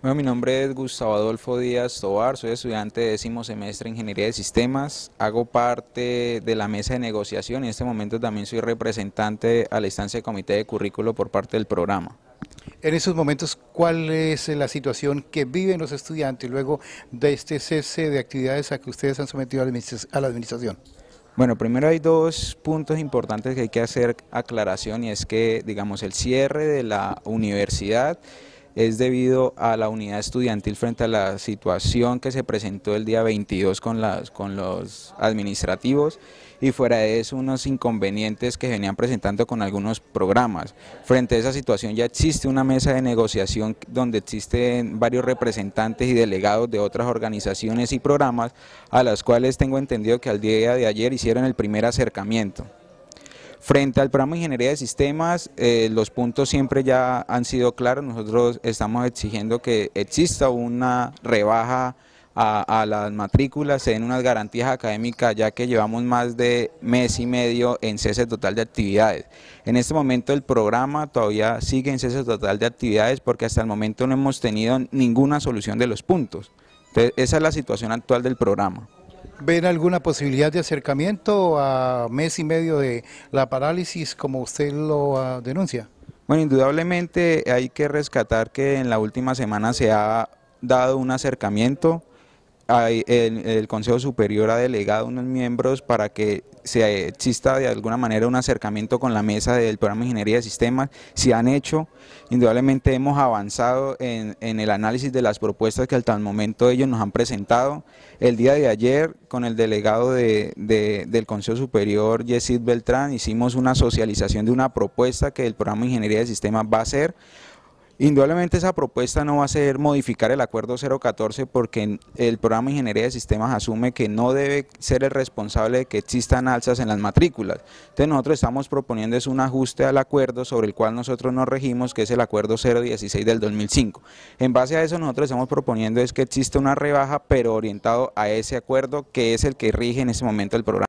Bueno, mi nombre es Gustavo Adolfo Díaz Tobar, soy estudiante de décimo semestre de Ingeniería de Sistemas, hago parte de la mesa de negociación y en este momento también soy representante a la instancia de comité de currículo por parte del programa. En esos momentos, ¿cuál es la situación que viven los estudiantes luego de este cese de actividades a que ustedes han sometido a la administración? Bueno, primero hay dos puntos importantes que hay que hacer aclaración y es que, digamos, el cierre de la universidad es debido a la unidad estudiantil frente a la situación que se presentó el día 22 con, las, con los administrativos y fuera de eso unos inconvenientes que venían presentando con algunos programas. Frente a esa situación ya existe una mesa de negociación donde existen varios representantes y delegados de otras organizaciones y programas a las cuales tengo entendido que al día de ayer hicieron el primer acercamiento. Frente al programa de ingeniería de sistemas, eh, los puntos siempre ya han sido claros. Nosotros estamos exigiendo que exista una rebaja a, las matrículas, se den unas garantías académicas, ya que llevamos más de mes y medio en cese total de actividades. En este momento el programa todavía sigue en cese total de actividades porque hasta el momento no hemos tenido ninguna solución de los puntos. esa es la situación actual del programa. ¿Ven alguna posibilidad de acercamiento a mes y medio de la parálisis como usted lo ah, denuncia? Bueno, indudablemente hay que rescatar que en la última semana se ha dado un acercamiento el, Consejo Superior ha delegado unos miembros para que se exista de alguna manera un acercamiento con la mesa del programa de ingeniería de sistemas, se han hecho, indudablemente hemos avanzado en, el análisis de las propuestas que hasta el momento ellos nos han presentado. El día de ayer con el delegado del Consejo Superior, Yesid Beltrán, hicimos una socialización de una propuesta que el programa de ingeniería de sistemas va a hacer, Indudablemente esa propuesta no va a ser modificar el acuerdo 014 porque el programa de ingeniería de sistemas asume que no debe ser el responsable de que existan alzas en las matrículas. Entonces nosotros estamos proponiendo es un ajuste al acuerdo sobre el cual nosotros nos regimos que es el acuerdo 016 del 2005. En base a eso nosotros estamos proponiendo es que exista una rebaja pero orientado a ese acuerdo que es el que rige en ese momento el programa.